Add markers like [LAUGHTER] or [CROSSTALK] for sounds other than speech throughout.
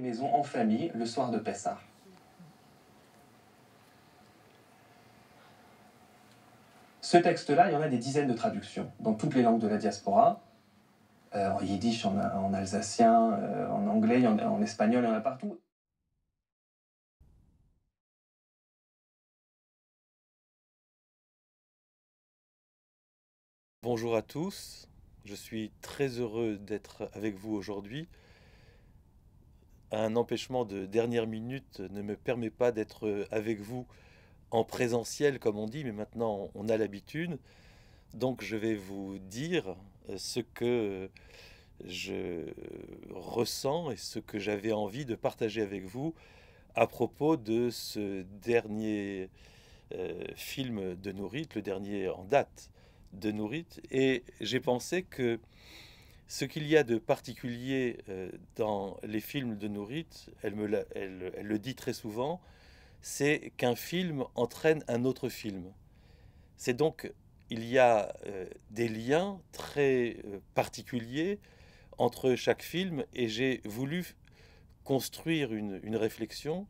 maison en famille le soir de Pessah. Ce texte-là, il y en a des dizaines de traductions dans toutes les langues de la diaspora, euh, en yiddish, en, alsacien, euh, en anglais, en espagnol, il y en a partout. Bonjour à tous, je suis très heureux d'être avec vous aujourd'hui un empêchement de dernière minute ne me permet pas d'être avec vous en présentiel, comme on dit, mais maintenant on a l'habitude. Donc je vais vous dire euh, ce que je ressens et ce que j'avais envie de partager avec vous à propos de ce dernier euh, film de Nourrit, le dernier en date de Nourrit. Et j'ai pensé que ce qu'il y a de particulier euh, dans les films de Nourrit, elle, le dit très souvent, c'est qu'un film entraîne un autre film. C'est donc, il y a euh, des liens très euh, particuliers entre chaque film et j'ai voulu construire une, réflexion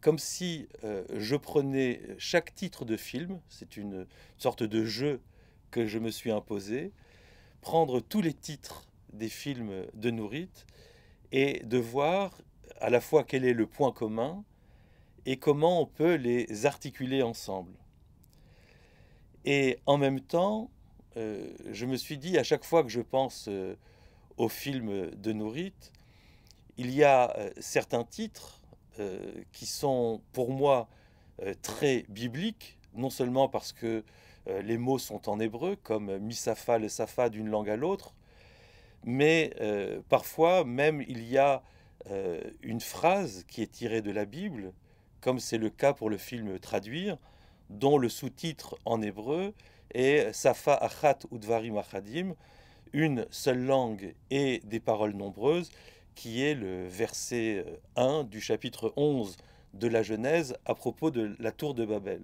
comme si je prenais chaque titre de film, c'est une sorte de jeu que je me suis imposé, prendre tous les titres des films de Nourrit et de voir à la fois quel est le point commun et comment on peut les articuler ensemble. Et en même temps, euh, je me suis dit, à chaque fois que je pense euh, aux films de Nourrit, il y a euh, certains titres qui sont pour moi très bibliques, non seulement parce que euh, les mots sont en hébreu, comme misafa, le safa d'une langue à l'autre, mais euh, parfois même il y a euh, une phrase qui est tirée de la Bible, comme c'est le cas pour le film Traduire, dont le sous-titre en hébreu est Safa Achat Udvarim Achadim, une seule langue et des paroles nombreuses, qui est le verset 1 du chapitre 11 de la Genèse à propos de la tour de Babel.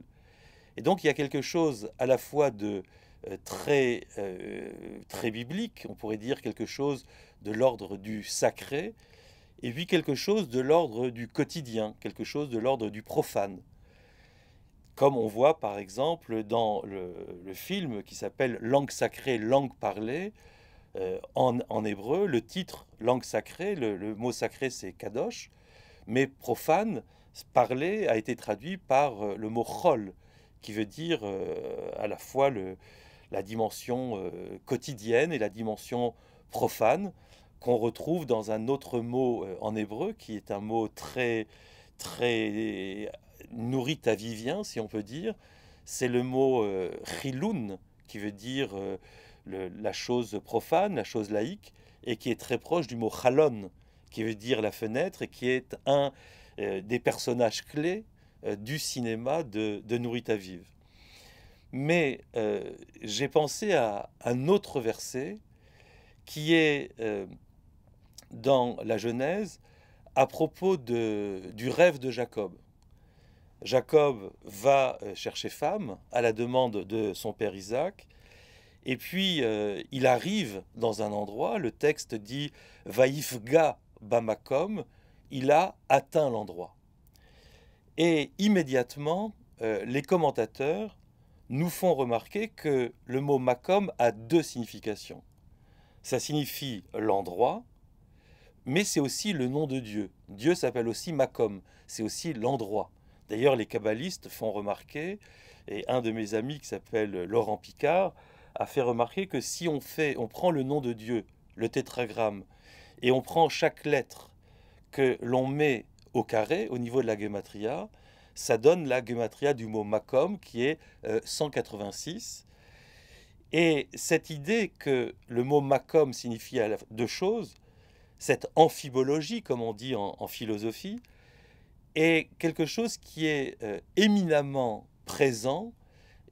Et donc il y a quelque chose à la fois de euh, très, euh, très biblique, on pourrait dire quelque chose de l'ordre du sacré, et puis quelque chose de l'ordre du quotidien, quelque chose de l'ordre du profane. Comme on voit par exemple dans le, film qui s'appelle Langue sacrée, langue parlée, euh, en, hébreu, le titre langue sacrée, le, le mot sacré c'est kadosh, mais profane, parler a été traduit par le mot chol, qui veut dire euh, à la fois la dimension euh, quotidienne et la dimension profane qu'on retrouve dans un autre mot euh, en hébreu qui est un mot très très à vivien si on peut dire c'est le mot chiloun qui veut dire la chose profane la chose laïque et qui est très proche du mot chalon » qui veut dire la fenêtre et qui est un des personnages clés euh, du cinéma de, Nourrit Nourita Vive. Mais euh, j'ai pensé à un autre verset qui est euh, dans la Genèse à propos de, du rêve de Jacob. Jacob va chercher femme à la demande de son père Isaac, et puis il arrive dans un endroit, le texte dit Vaifga Bamakom, il a atteint l'endroit. Et immédiatement, euh, les commentateurs nous font remarquer que le mot Macom a deux significations. Ça signifie l'endroit, mais c'est aussi le nom de Dieu. Dieu s'appelle aussi Macom, c'est aussi l'endroit. D'ailleurs, les kabbalistes font remarquer, et un de mes amis qui s'appelle Laurent Picard a fait remarquer que si on fait, on prend le nom de Dieu, le tétragramme, et on prend chaque lettre que l'on met au carré, au niveau de la gematria, ça donne la gematria du mot macom », qui est 186. Euh, et cette idée que le mot macom » signifie deux choses, cette amphibologie, comme on dit en, philosophie, est quelque chose qui est euh, éminemment présent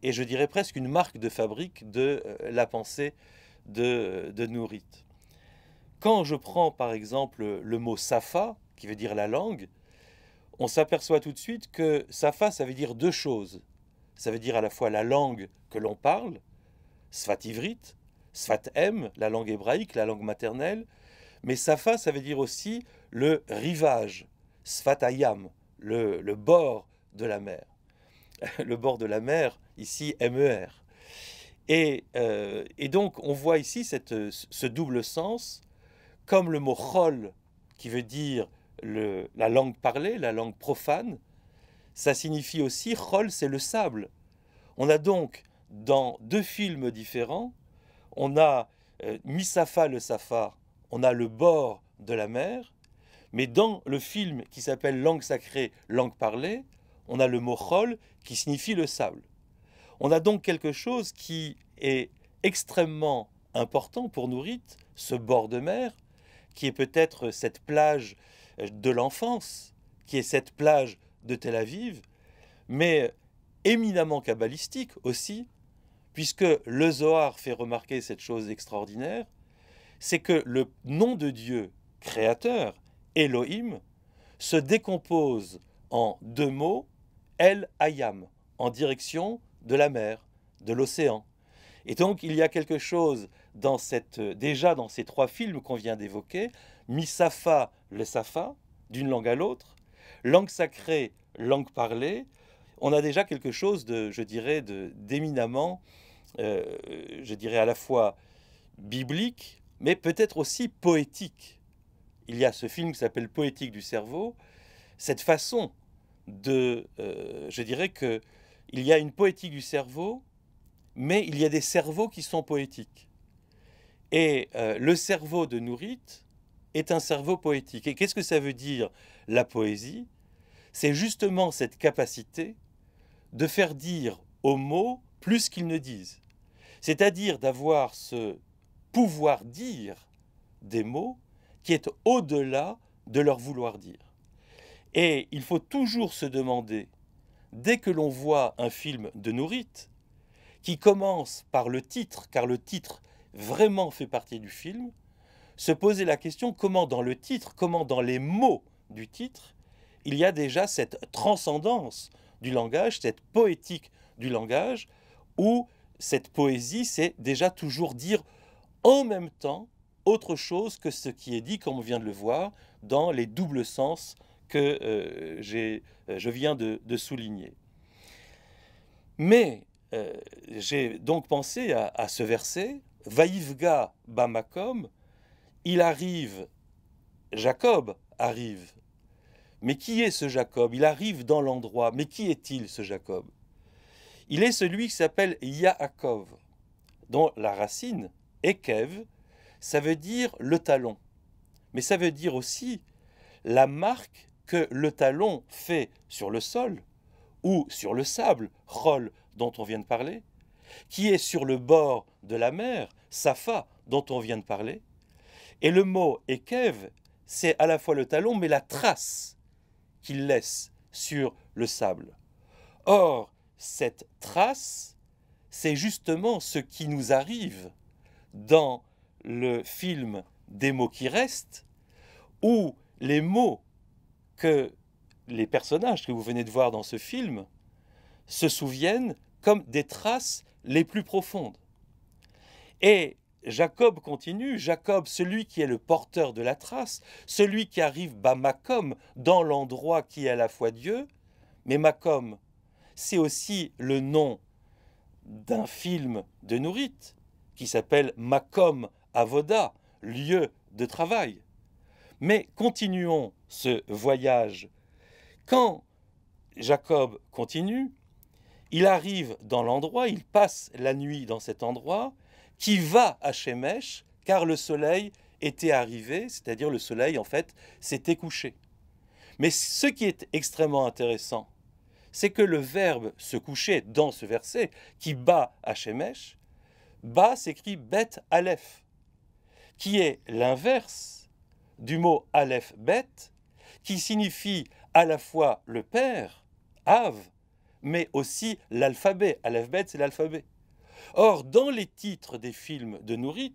et je dirais presque une marque de fabrique de euh, la pensée de, de Quand je prends par exemple le mot Safa, qui veut dire la langue, on s'aperçoit tout de suite que safa, ça veut dire deux choses. Ça veut dire à la fois la langue que l'on parle, sfativrit, m, la langue hébraïque, la langue maternelle, mais safa, ça veut dire aussi le rivage, sfatayam, le, le bord de la mer. [LAUGHS] Le bord de la mer, ici, MER. Euh, et, donc, on voit ici ce double sens, comme le mot chol, qui veut dire la langue parlée, la langue profane, ça signifie aussi Chol, c'est le sable. On a donc dans deux films différents, on a euh, Misafa le Safa », on a le bord de la mer, mais dans le film qui s'appelle Langue sacrée, langue parlée, on a le mot Chol qui signifie le sable. On a donc quelque chose qui est extrêmement important pour nourrit ce bord de mer, qui est peut-être cette plage de l'enfance, qui est cette plage de Tel Aviv, mais éminemment kabbalistique aussi, puisque le Zohar fait remarquer cette chose extraordinaire, c'est que le nom de Dieu créateur, Elohim, se décompose en deux mots, El Ayam, en direction de la mer, de l'océan. Et donc il y a quelque chose dans cette, déjà dans ces trois films qu'on vient d'évoquer, Misafa, les safa, d'une langue à l'autre, langue sacrée, langue parlée, on a déjà quelque chose de, je dirais, d'éminemment, euh, je dirais à la fois biblique, mais peut-être aussi poétique. Il y a ce film qui s'appelle Poétique du cerveau, cette façon de, euh, je dirais que il y a une poétique du cerveau, mais il y a des cerveaux qui sont poétiques. Et euh, le cerveau de Nourrit, est un cerveau poétique. Et qu'est-ce que ça veut dire la poésie C'est justement cette capacité de faire dire aux mots plus qu'ils ne disent. C'est-à-dire d'avoir ce pouvoir dire des mots qui est au-delà de leur vouloir dire. Et il faut toujours se demander, dès que l'on voit un film de Nourrit, qui commence par le titre, car le titre vraiment fait partie du film, se poser la question comment dans le titre, comment dans les mots du titre, il y a déjà cette transcendance du langage, cette poétique du langage, où cette poésie, c'est déjà toujours dire en même temps autre chose que ce qui est dit, comme on vient de le voir, dans les doubles sens que euh, j'ai, euh, je viens de, souligner. Mais euh, j'ai donc pensé à, à ce verset, Vaivga Bamakom, il arrive, Jacob arrive. Mais qui est ce Jacob Il arrive dans l'endroit. Mais qui est-il ce Jacob Il est celui qui s'appelle Yaakov, dont la racine, Ekev, ça veut dire le talon. Mais ça veut dire aussi la marque que le talon fait sur le sol ou sur le sable, Rol, dont on vient de parler, qui est sur le bord de la mer, Safa, dont on vient de parler, et le mot Ekev, c'est à la fois le talon, mais la trace qu'il laisse sur le sable. Or, cette trace, c'est justement ce qui nous arrive dans le film des mots qui restent, où les mots que les personnages que vous venez de voir dans ce film se souviennent comme des traces les plus profondes. Et Jacob continue, Jacob, celui qui est le porteur de la trace, celui qui arrive bas Macom, dans l'endroit qui est à la fois Dieu, mais Macom, c'est aussi le nom d'un film de Nourit qui s'appelle Macom Avoda, lieu de travail. Mais continuons ce voyage. Quand Jacob continue, il arrive dans l'endroit, il passe la nuit dans cet endroit, qui va à Shemesh, car le soleil était arrivé, c'est-à-dire le soleil en fait s'était couché. Mais ce qui est extrêmement intéressant, c'est que le verbe se coucher dans ce verset, qui bat à Shemesh, bat s'écrit bet aleph, qui est l'inverse du mot aleph bet, qui signifie à la fois le père, Av, mais aussi l'alphabet. Aleph bet, c'est l'alphabet. Or, dans les titres des films de Nourrit,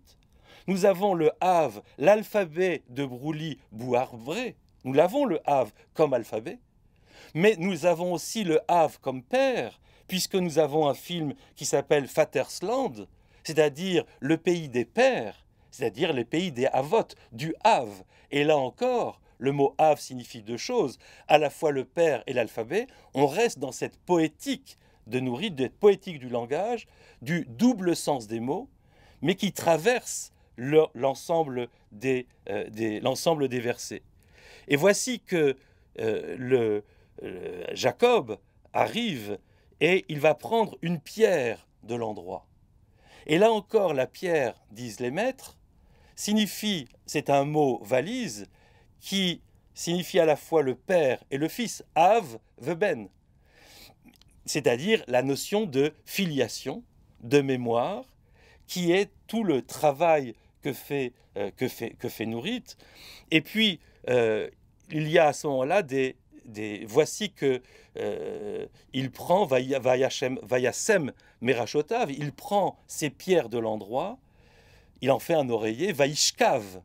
nous avons le Havre, l'alphabet de Brouli Bouarbré. Nous l'avons le Havre comme alphabet, mais nous avons aussi le Havre comme père, puisque nous avons un film qui s'appelle Fathersland, c'est-à-dire le pays des pères, c'est-à-dire les pays des Havotes, du Havre. Et là encore, le mot Havre signifie deux choses, à la fois le père et l'alphabet. On reste dans cette poétique de nourriture, de poétique du langage, du double sens des mots, mais qui traverse euh, l'ensemble des, versets. Et voici que euh, le, euh, Jacob arrive et il va prendre une pierre de l'endroit. Et là encore, la pierre, disent les maîtres, signifie, c'est un mot valise, qui signifie à la fois le père et le fils, Av, ben, c'est-à-dire la notion de filiation, de mémoire, qui est tout le travail que fait, euh, Et puis, euh, il y a à ce moment-là des, Voici que euh, il prend Vayasem sem, Merachotav, il prend ses pierres de l'endroit, il en fait un oreiller, Vaishkav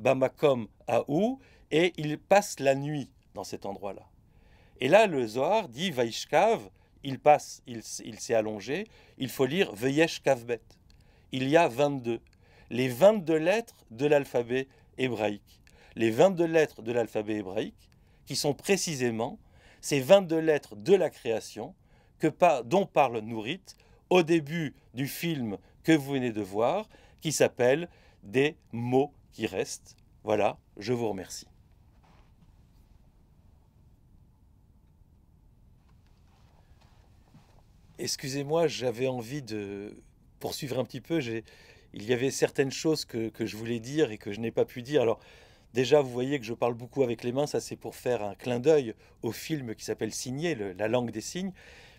Bamakom Aou, et il passe la nuit dans cet endroit-là. Et là, le Zohar dit Vaishkav, il passe, il, s'est allongé, il faut lire Veyesh Kavbet. Il y a 22. Les 22 lettres de l'alphabet hébraïque. Les 22 lettres de l'alphabet hébraïque, qui sont précisément ces 22 lettres de la création dont parle Nourit au début du film que vous venez de voir, qui s'appelle Des mots qui restent. Voilà, je vous remercie. Excusez-moi, j'avais envie de poursuivre un petit peu. Il y avait certaines choses que, je voulais dire et que je n'ai pas pu dire. Alors, déjà, vous voyez que je parle beaucoup avec les mains. Ça, c'est pour faire un clin d'œil au film qui s'appelle Signé, la langue des signes.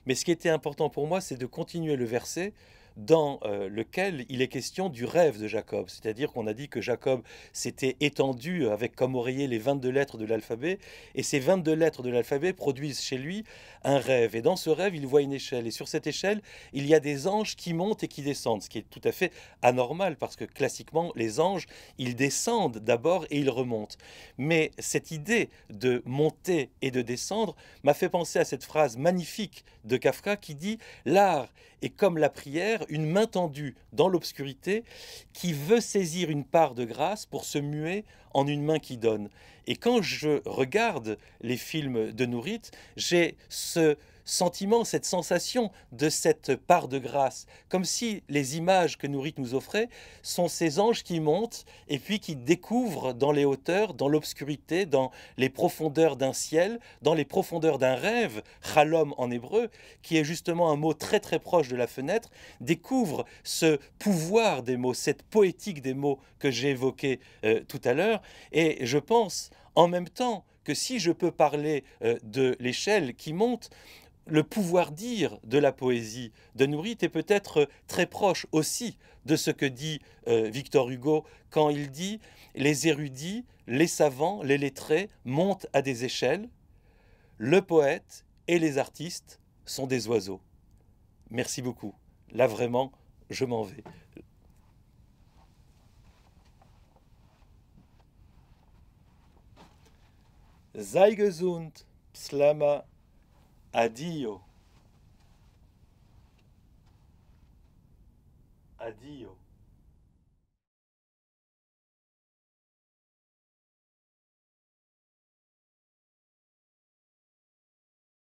Mais ce qui était important pour moi, c'est de continuer le verset dans euh, lequel il est question du rêve de Jacob. C'est-à-dire qu'on a dit que Jacob s'était étendu avec comme oreiller les 22 lettres de l'alphabet, et ces 22 lettres de l'alphabet produisent chez lui un rêve. Et dans ce rêve, il voit une échelle. Et sur cette échelle, il y a des anges qui montent et qui descendent, ce qui est tout à fait anormal, parce que classiquement, les anges, ils descendent d'abord et ils remontent. Mais cette idée de monter et de descendre m'a fait penser à cette phrase magnifique de Kafka qui dit ⁇ L'art est comme la prière une main tendue dans l'obscurité qui veut saisir une part de grâce pour se muer en une main qui donne. Et quand je regarde les films de Nourrit, j'ai ce sentiment, cette sensation de cette part de grâce, comme si les images que Nourrit nous offrait sont ces anges qui montent et puis qui découvrent dans les hauteurs, dans l'obscurité, dans les profondeurs d'un ciel, dans les profondeurs d'un rêve, chalom en hébreu, qui est justement un mot très très proche de la fenêtre, découvrent ce pouvoir des mots, cette poétique des mots que j'ai évoqué euh, tout à l'heure. Et je pense en même temps que si je peux parler euh, de l'échelle qui monte, le pouvoir dire de la poésie de Nourrit est peut-être euh, très proche aussi de ce que dit euh, Victor Hugo quand il dit Les érudits, les savants, les lettrés montent à des échelles, le poète et les artistes sont des oiseaux. Merci beaucoup. Là vraiment, je m'en vais. Sei gesund, Pslama, Adio. Adio.